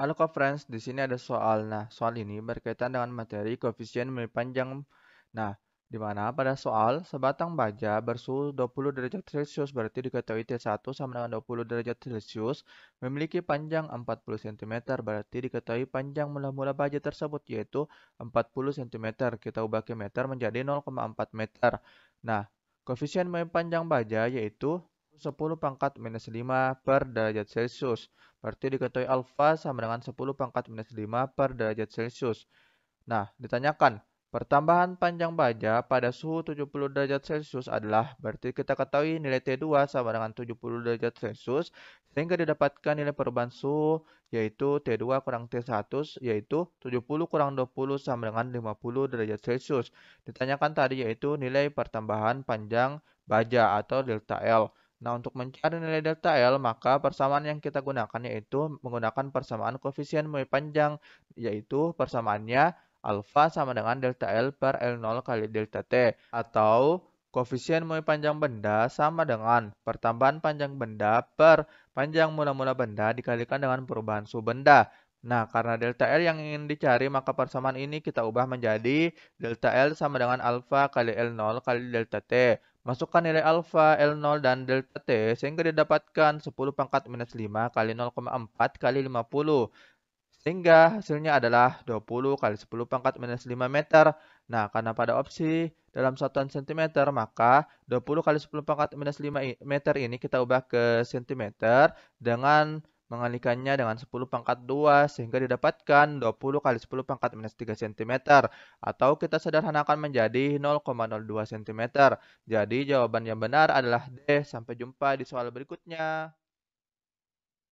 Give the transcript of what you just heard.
Halo Ko Friends, di sini ada soal. Nah, soal ini berkaitan dengan materi koefisien mil panjang. Nah, di mana pada soal sebatang baja bersuhu 20 derajat Celcius berarti diketahui T1 sama dengan 20 derajat Celcius memiliki panjang 40 cm berarti diketahui panjang mula-mula baja tersebut yaitu 40 cm. Kita ubah ke meter menjadi 0,4 meter. Nah, koefisien mil panjang baja yaitu 10 pangkat minus 5 per derajat Celcius. Berarti diketahui alfa sama dengan 10 pangkat minus 5 per derajat Celcius. Nah, ditanyakan, pertambahan panjang baja pada suhu 70 derajat Celcius adalah, berarti kita ketahui nilai T2 sama dengan 70 derajat Celcius, sehingga didapatkan nilai perubahan suhu, yaitu T2 kurang T1, yaitu 70 kurang 20 sama dengan 50 derajat Celcius. Ditanyakan tadi yaitu nilai pertambahan panjang baja atau delta L. Nah, untuk mencari nilai delta L, maka persamaan yang kita gunakan yaitu menggunakan persamaan koefisien mui panjang, yaitu persamaannya alfa sama dengan delta L per L0 kali delta T, atau koefisien mui panjang benda sama dengan pertambahan panjang benda per panjang mula-mula benda dikalikan dengan perubahan suhu benda. Nah, karena delta L yang ingin dicari, maka persamaan ini kita ubah menjadi delta L sama dengan alfa kali L0 kali delta T. Masukkan nilai alfa, L0, dan delta T sehingga didapatkan 10 pangkat minus 5 kali 0,4 kali 50. Sehingga hasilnya adalah 20 kali 10 pangkat minus 5 meter. Nah, karena pada opsi dalam satuan sentimeter, maka 20 kali 10 pangkat minus 5 meter ini kita ubah ke sentimeter dengan Mengalikannya dengan 10 pangkat 2 sehingga didapatkan 20 kali 10 pangkat minus 3 cm atau kita sederhanakan menjadi 0,02 cm. Jadi jawaban yang benar adalah D. Sampai jumpa di soal berikutnya.